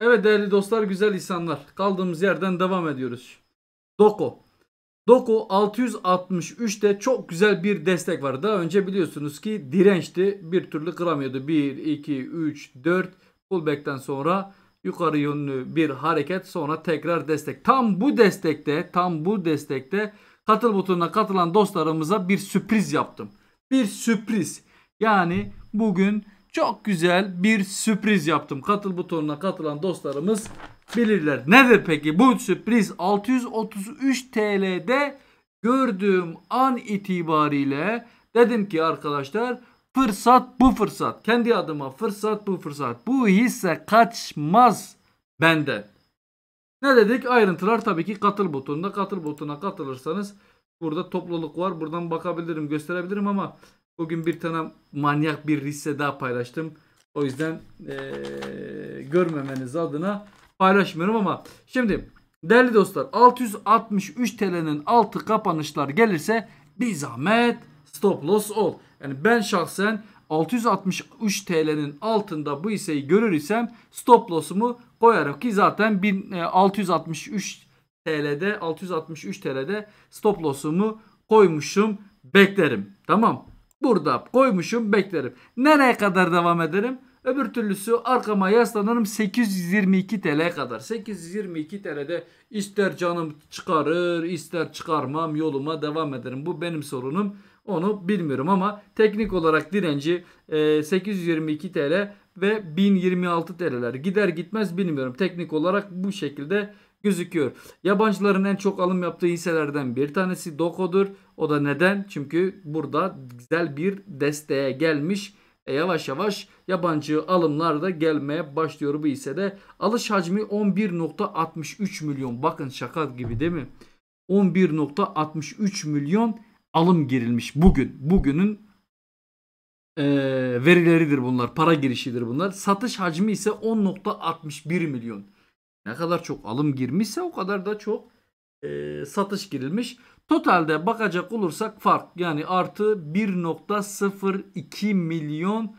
Evet değerli dostlar güzel insanlar kaldığımız yerden devam ediyoruz. Doko. Doko 663'te çok güzel bir destek var. Daha önce biliyorsunuz ki dirençti. Bir türlü kıramıyordu. 1, 2, 3, 4 pullback'ten sonra yukarı yönlü bir hareket sonra tekrar destek. Tam bu destekte tam bu destekte katıl butonuna katılan dostlarımıza bir sürpriz yaptım. Bir sürpriz. Yani bugün çok güzel bir sürpriz yaptım. Katıl butonuna katılan dostlarımız bilirler. Nedir peki bu sürpriz? 633 TL'de gördüğüm an itibariyle dedim ki arkadaşlar fırsat bu fırsat. Kendi adıma fırsat bu fırsat. Bu hisse kaçmaz benden. Ne dedik? Ayrıntılar tabii ki katıl butonunda. Katıl butonuna katılırsanız burada topluluk var. Buradan bakabilirim, gösterebilirim ama Bugün bir tane manyak bir liste daha paylaştım. O yüzden ee, görmemeniz adına paylaşmıyorum ama şimdi değerli dostlar 663 TL'nin altı kapanışlar gelirse bir zahmet stop loss ol. Yani ben şahsen 663 TL'nin altında bu hisseyi görürsem stop loss'umu koyarım ki zaten 663 TL'de 663 TL'de stop loss'umu koymuşum beklerim. Tamam. Burada koymuşum beklerim. Nereye kadar devam ederim? Öbür türlüsü arkama yaslanırım 822 TL kadar. 822 TL'de ister canım çıkarır ister çıkarmam yoluma devam ederim. Bu benim sorunum. Onu bilmiyorum ama teknik olarak direnci 822 e, TL ve 1026 TL'ler gider gitmez bilmiyorum. Teknik olarak bu şekilde gözüküyor. Yabancıların en çok alım yaptığı hisselerden bir tanesi Doko'dur. O da neden? Çünkü burada güzel bir desteğe gelmiş. E yavaş yavaş yabancı alımlar da gelmeye başlıyor bu hissede. Alış hacmi 11.63 milyon. Bakın şaka gibi değil mi? 11.63 milyon alım girilmiş bugün. Bugünün e, verileridir bunlar. Para girişidir bunlar. Satış hacmi ise 10.61 milyon. Ne kadar çok alım girmişse o kadar da çok e, satış girilmiş. Totalde bakacak olursak fark yani artı 1.02 milyon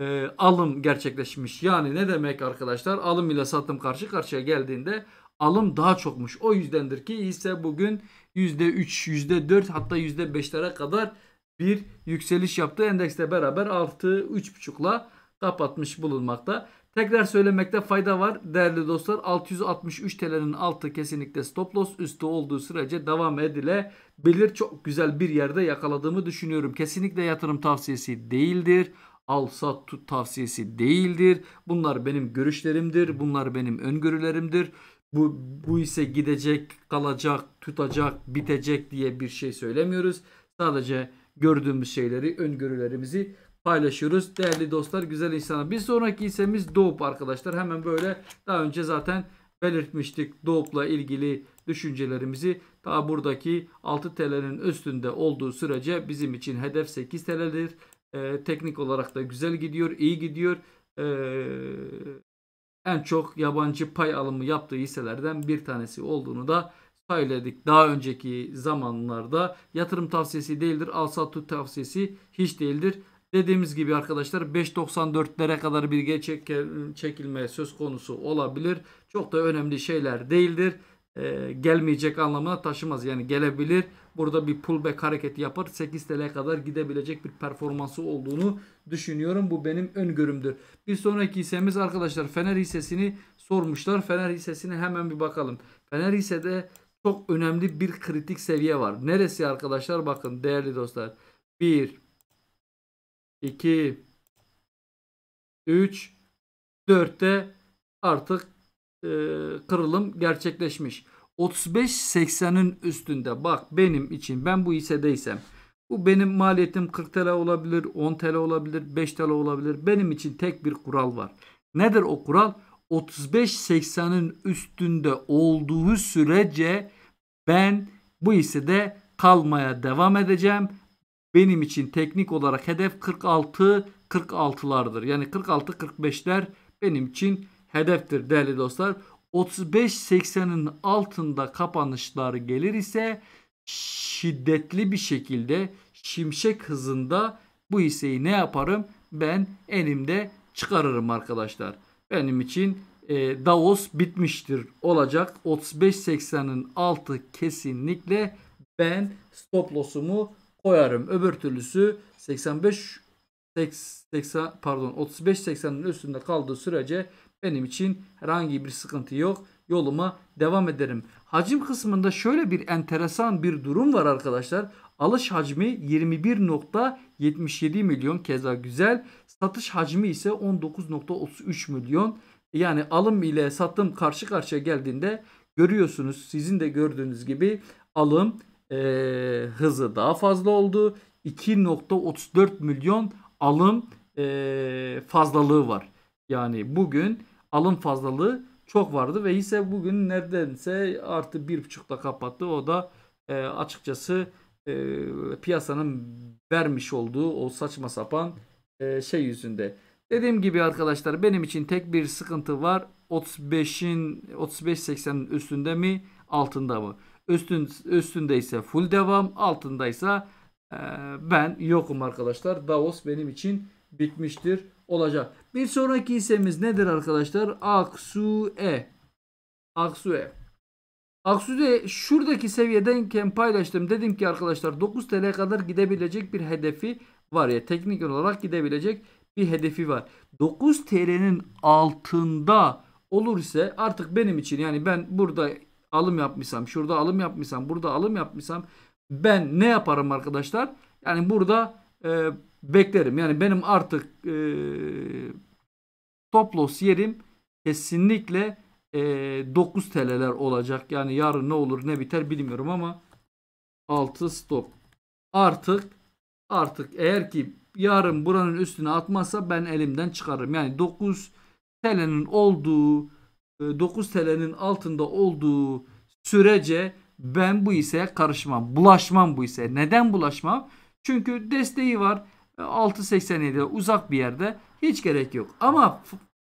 e, alım gerçekleşmiş. Yani ne demek arkadaşlar alım ile satım karşı karşıya geldiğinde alım daha çokmuş. O yüzdendir ki ise bugün %3, %4 hatta %5'lere kadar bir yükseliş yaptı. Endekste beraber artı 3.5'la kapatmış bulunmakta. Tekrar söylemekte fayda var değerli dostlar. 663 TL'nin altı kesinlikle stop loss üstü olduğu sürece devam edilebilir. Çok güzel bir yerde yakaladığımı düşünüyorum. Kesinlikle yatırım tavsiyesi değildir. Al sat tut tavsiyesi değildir. Bunlar benim görüşlerimdir. Bunlar benim öngörülerimdir. Bu, bu ise gidecek, kalacak, tutacak, bitecek diye bir şey söylemiyoruz. Sadece gördüğümüz şeyleri, öngörülerimizi paylaşıyoruz. Değerli dostlar, güzel insana. Bir sonraki isemiz Doğup arkadaşlar. Hemen böyle daha önce zaten belirtmiştik Doğup'la ilgili düşüncelerimizi. Daha buradaki 6 TL'nin üstünde olduğu sürece bizim için hedef 8 TL'dir. Ee, teknik olarak da güzel gidiyor, iyi gidiyor. Ee, en çok yabancı pay alımı yaptığı hisselerden bir tanesi olduğunu da söyledik. Daha önceki zamanlarda yatırım tavsiyesi değildir. Al sat tavsiyesi hiç değildir. Dediğimiz gibi arkadaşlar 5.94'lere kadar bir geri çekilme söz konusu olabilir. Çok da önemli şeyler değildir. Ee, gelmeyecek anlamına taşımaz. Yani gelebilir. Burada bir pullback hareketi yapar. 8 TL'ye kadar gidebilecek bir performansı olduğunu düşünüyorum. Bu benim öngörümdür. Bir sonraki hissemiz arkadaşlar Fener hissesini sormuşlar. Fener hissesini hemen bir bakalım. Fener hissede çok önemli bir kritik seviye var. Neresi arkadaşlar? Bakın değerli dostlar. 1, 2 3 4'te artık e, kırılım gerçekleşmiş. 35.80'in üstünde bak benim için ben bu hissedeysem bu benim maliyetim 40 TL olabilir, 10 TL olabilir, 5 TL olabilir. Benim için tek bir kural var. Nedir o kural? 35.80'in üstünde olduğu sürece ben bu hissede kalmaya devam edeceğim benim için teknik olarak hedef 46 46'lardır. Yani 46 45'ler benim için hedeftir değerli dostlar. 35 35.80'in altında kapanışlar gelir ise şiddetli bir şekilde şimşek hızında bu hisseyi ne yaparım? Ben elimde çıkarırım arkadaşlar. Benim için e, Davos bitmiştir olacak. 35.80'in altı kesinlikle ben stop loss'umu koyarım. Öbür türlüsü 85 80 pardon 35 80'nin üstünde kaldığı sürece benim için herhangi bir sıkıntı yok. Yoluma devam ederim. Hacim kısmında şöyle bir enteresan bir durum var arkadaşlar. Alış hacmi 21.77 milyon keza güzel. Satış hacmi ise 19.33 milyon. Yani alım ile satım karşı karşıya geldiğinde görüyorsunuz sizin de gördüğünüz gibi alım e, hızı daha fazla oldu. 2.34 milyon alım e, fazlalığı var. Yani bugün alım fazlalığı çok vardı ve hisse bugün neredense artı bir buçukla kapattı. O da e, açıkçası e, piyasanın vermiş olduğu o saçma sapan e, şey yüzünde. Dediğim gibi arkadaşlar benim için tek bir sıkıntı var. 35'in 35.80'in üstünde mi altında mı? Üstün, üstünde ise full devam. altında ise ben yokum arkadaşlar. Davos benim için bitmiştir olacak. Bir sonraki hissemiz nedir arkadaşlar? Aksu Aksu E. E. Aksu E şuradaki seviyedenken paylaştım. Dedim ki arkadaşlar 9 TL kadar gidebilecek bir hedefi var ya. Teknik olarak gidebilecek bir hedefi var. 9 TL'nin altında olur ise artık benim için yani ben burada alım yapmışsam, şurada alım yapmışsam, burada alım yapmışsam ben ne yaparım arkadaşlar? Yani burada e, beklerim. Yani benim artık e, top loss yerim kesinlikle e, 9 TL'ler olacak. Yani yarın ne olur ne biter bilmiyorum ama 6 stop. Artık artık eğer ki yarın buranın üstüne atmazsa ben elimden çıkarırım. Yani 9 TL'nin olduğu 9 ee, TL'nin altında olduğu sürece ben bu ise karışmam. Bulaşmam bu ise. Neden bulaşmam? Çünkü desteği var. 6.87'de ee, uzak bir yerde. Hiç gerek yok. Ama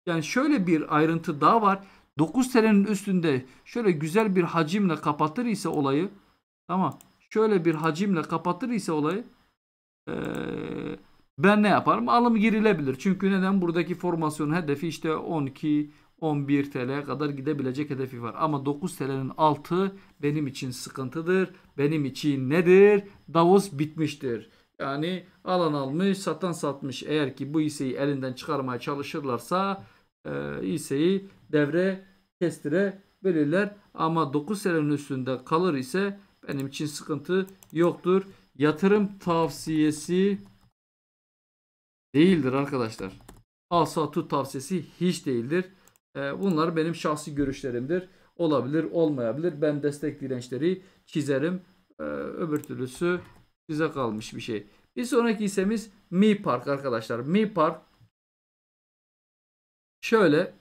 yani şöyle bir ayrıntı daha var. 9 TL'nin üstünde şöyle güzel bir hacimle kapatır ise olayı tamam şöyle bir hacimle kapatır ise olayı ee, ben ne yaparım? Alım girilebilir. Çünkü neden? Buradaki formasyon hedefi işte 12 11 TL'ye kadar gidebilecek hedefi var. Ama 9 TL'nin altı benim için sıkıntıdır. Benim için nedir? Davos bitmiştir. Yani alan almış, satan satmış. Eğer ki bu hisseyi elinden çıkarmaya çalışırlarsa e, hisseyi devre kestirebilirler. Ama 9 TL'nin üstünde kalır ise benim için sıkıntı yoktur. Yatırım tavsiyesi değildir arkadaşlar. Al sat tavsiyesi hiç değildir. Ee, bunlar benim şahsi görüşlerimdir. Olabilir, olmayabilir. Ben destek dirençleri çizerim. Ee, öbür türlüsü size kalmış bir şey. Bir sonraki isemiz Mi Park arkadaşlar. Mi Park şöyle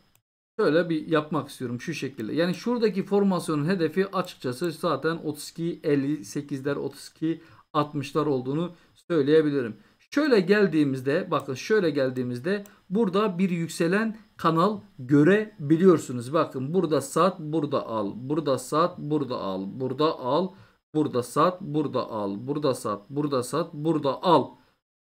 şöyle bir yapmak istiyorum şu şekilde. Yani şuradaki formasyonun hedefi açıkçası zaten 32 58'ler 32 60'lar olduğunu söyleyebilirim. Şöyle geldiğimizde bakın şöyle geldiğimizde burada bir yükselen kanal görebiliyorsunuz. Bakın burada sat, burada al, burada sat, burada al, burada al, burada sat, burada al, burada sat, burada sat, burada al.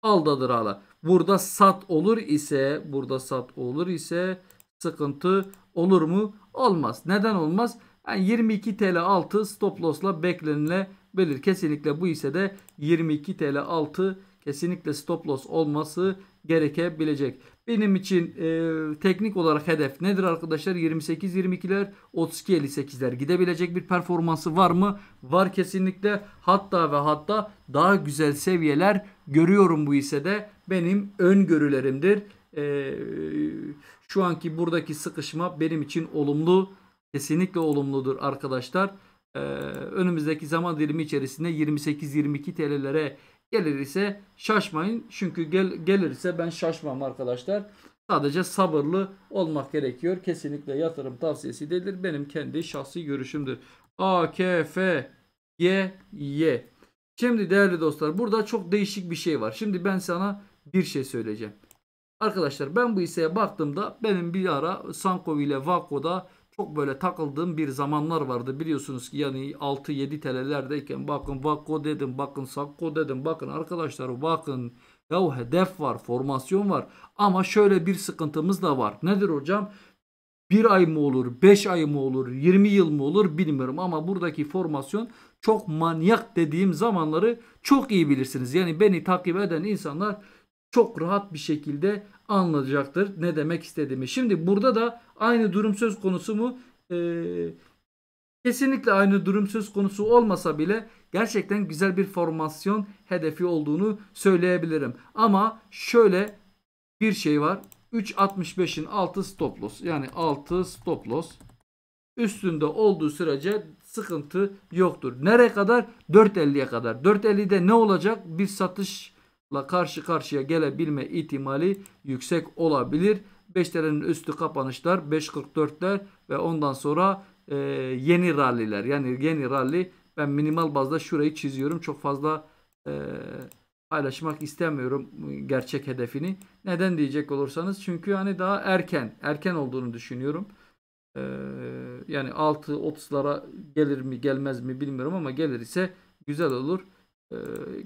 Aldadır hala. Burada sat olur ise, burada sat olur ise sıkıntı olur mu? Olmaz. Neden olmaz? Yani 22 TL altı stop loss'la beklenilebilir. Kesinlikle bu ise de 22 TL altı kesinlikle stop loss olması gerekebilecek. Benim için e, teknik olarak hedef nedir arkadaşlar? 28-22'ler 32-58'ler gidebilecek bir performansı var mı? Var kesinlikle. Hatta ve hatta daha güzel seviyeler görüyorum bu ise de benim öngörülerimdir. E, şu anki buradaki sıkışma benim için olumlu. Kesinlikle olumludur arkadaşlar. Ee, önümüzdeki zaman dilimi içerisinde 28-22 TL'lere Gelir ise şaşmayın. Çünkü gel, gelirse ben şaşmam arkadaşlar. Sadece sabırlı olmak gerekiyor. Kesinlikle yatırım tavsiyesi değildir. Benim kendi şahsi görüşümdür. A, K, F, Y, Y. Şimdi değerli dostlar burada çok değişik bir şey var. Şimdi ben sana bir şey söyleyeceğim. Arkadaşlar ben bu hisseye baktığımda benim bir ara Sanko ile Vako'da çok böyle takıldığım bir zamanlar vardı. Biliyorsunuz ki yani 6-7 TL'lerdeyken bakın Vakko dedim, bakın Sakko dedim, bakın arkadaşlar bakın. Ya hedef var, formasyon var ama şöyle bir sıkıntımız da var. Nedir hocam? Bir ay mı olur, beş ay mı olur, yirmi yıl mı olur bilmiyorum ama buradaki formasyon çok manyak dediğim zamanları çok iyi bilirsiniz. Yani beni takip eden insanlar çok rahat bir şekilde anlayacaktır ne demek istediğimi. Şimdi burada da aynı durum söz konusu mu? Ee, kesinlikle aynı durum söz konusu olmasa bile gerçekten güzel bir formasyon hedefi olduğunu söyleyebilirim. Ama şöyle bir şey var. 3.65'in altı stop loss. Yani altı stop loss üstünde olduğu sürece sıkıntı yoktur. Nereye kadar? 4.50'ye kadar. 4.50'de ne olacak? Bir satış la karşı karşıya gelebilme ihtimali yüksek olabilir. 5 TL'nin üstü kapanışlar 5.44'ler ve ondan sonra e, yeni ralliler. Yani yeni ralli ben minimal bazda şurayı çiziyorum. Çok fazla e, paylaşmak istemiyorum gerçek hedefini. Neden diyecek olursanız çünkü hani daha erken erken olduğunu düşünüyorum. E, yani 6.30'lara gelir mi gelmez mi bilmiyorum ama gelir ise güzel olur. Ee,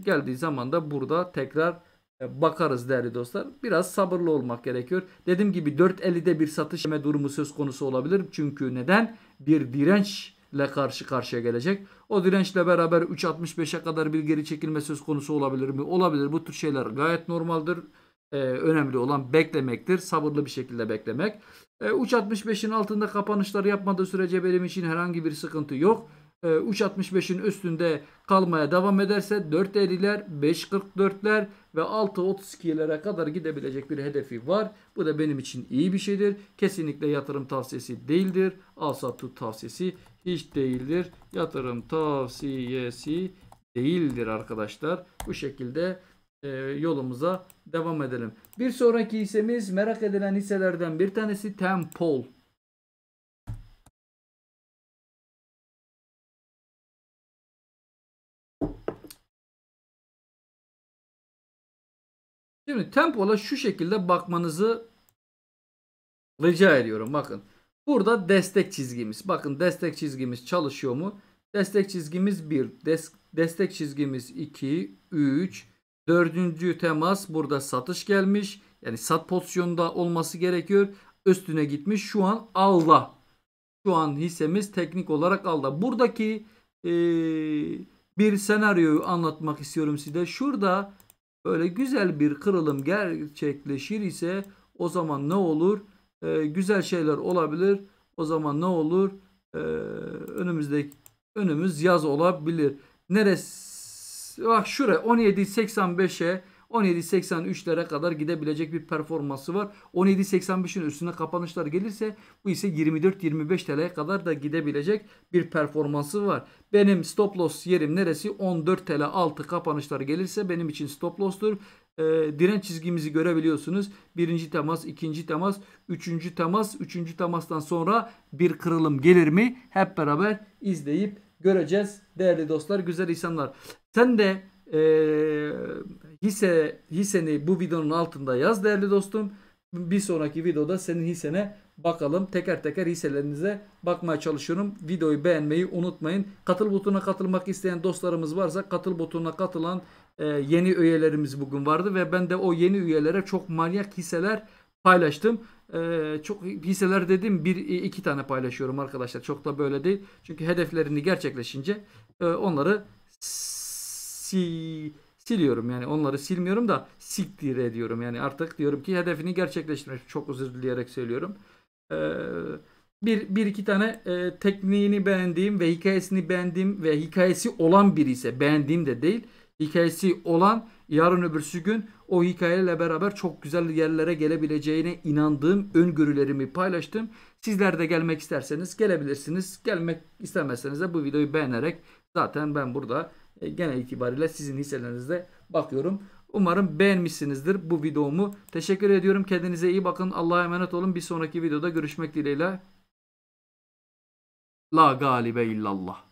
geldiği zaman da burada tekrar e, bakarız değerli dostlar. Biraz sabırlı olmak gerekiyor. Dediğim gibi 4.50'de bir satış yeme durumu söz konusu olabilir. Çünkü neden? Bir dirençle karşı karşıya gelecek. O dirençle beraber 3.65'e kadar bir geri çekilme söz konusu olabilir mi? Olabilir. Bu tür şeyler gayet normaldir. Ee, önemli olan beklemektir. Sabırlı bir şekilde beklemek. Ee, 3.65'in altında kapanışlar yapmadığı sürece benim için herhangi bir sıkıntı yok. 3.65'in ee, üstünde kalmaya devam ederse 4.50'ler, 5.44'ler ve 6.32'lere kadar gidebilecek bir hedefi var. Bu da benim için iyi bir şeydir. Kesinlikle yatırım tavsiyesi değildir. Al tut tavsiyesi hiç değildir. Yatırım tavsiyesi değildir arkadaşlar. Bu şekilde e, yolumuza devam edelim. Bir sonraki hissemiz merak edilen hisselerden bir tanesi Tempol. Şimdi tempola şu şekilde bakmanızı rica ediyorum. Bakın burada destek çizgimiz. Bakın destek çizgimiz çalışıyor mu? Destek çizgimiz 1, des destek çizgimiz 2, 3, dördüncü temas burada satış gelmiş. Yani sat pozisyonda olması gerekiyor. Üstüne gitmiş. Şu an alda. Şu an hissemiz teknik olarak alda. Buradaki ee, bir senaryoyu anlatmak istiyorum size. Şurada böyle güzel bir kırılım gerçekleşir ise o zaman ne olur? Ee, güzel şeyler olabilir. O zaman ne olur? Ee, önümüzdeki önümüz yaz olabilir. Neresi? Bak şuraya 17.85'e 17.83'lere kadar gidebilecek bir performansı var. 17.85'in üstüne kapanışlar gelirse bu ise 24-25 TL'ye kadar da gidebilecek bir performansı var. Benim stop loss yerim neresi? 14 TL altı kapanışlar gelirse benim için stop loss'tur e, direnç çizgimizi görebiliyorsunuz. Birinci temas, ikinci temas, üçüncü temas, üçüncü temastan sonra bir kırılım gelir mi? Hep beraber izleyip göreceğiz değerli dostlar, güzel insanlar. Sen de e, hisse hisseni bu videonun altında yaz değerli dostum. Bir sonraki videoda senin hissene bakalım. Teker teker hisselerinize bakmaya çalışıyorum. Videoyu beğenmeyi unutmayın. Katıl butonuna katılmak isteyen dostlarımız varsa katıl butonuna katılan e, yeni üyelerimiz bugün vardı ve ben de o yeni üyelere çok manyak hisseler paylaştım. Ee, çok hisseler dedim bir iki tane paylaşıyorum arkadaşlar. Çok da böyle değil. Çünkü hedeflerini gerçekleşince e, onları si siliyorum. Yani onları silmiyorum da siktir ediyorum. Yani artık diyorum ki hedefini gerçekleştirmek. Çok özür dileyerek söylüyorum. Ee, bir, bir iki tane e, tekniğini beğendiğim ve hikayesini beğendiğim ve hikayesi olan biri ise beğendiğim de değil. Hikayesi olan yarın öbürsü gün o hikayeyle beraber çok güzel yerlere gelebileceğine inandığım öngörülerimi paylaştım. Sizler de gelmek isterseniz gelebilirsiniz. Gelmek istemezseniz de bu videoyu beğenerek zaten ben burada e, genel itibariyle sizin hisselerinizde bakıyorum. Umarım beğenmişsinizdir bu videomu. Teşekkür ediyorum. Kendinize iyi bakın. Allah'a emanet olun. Bir sonraki videoda görüşmek dileğiyle. La galibe illallah.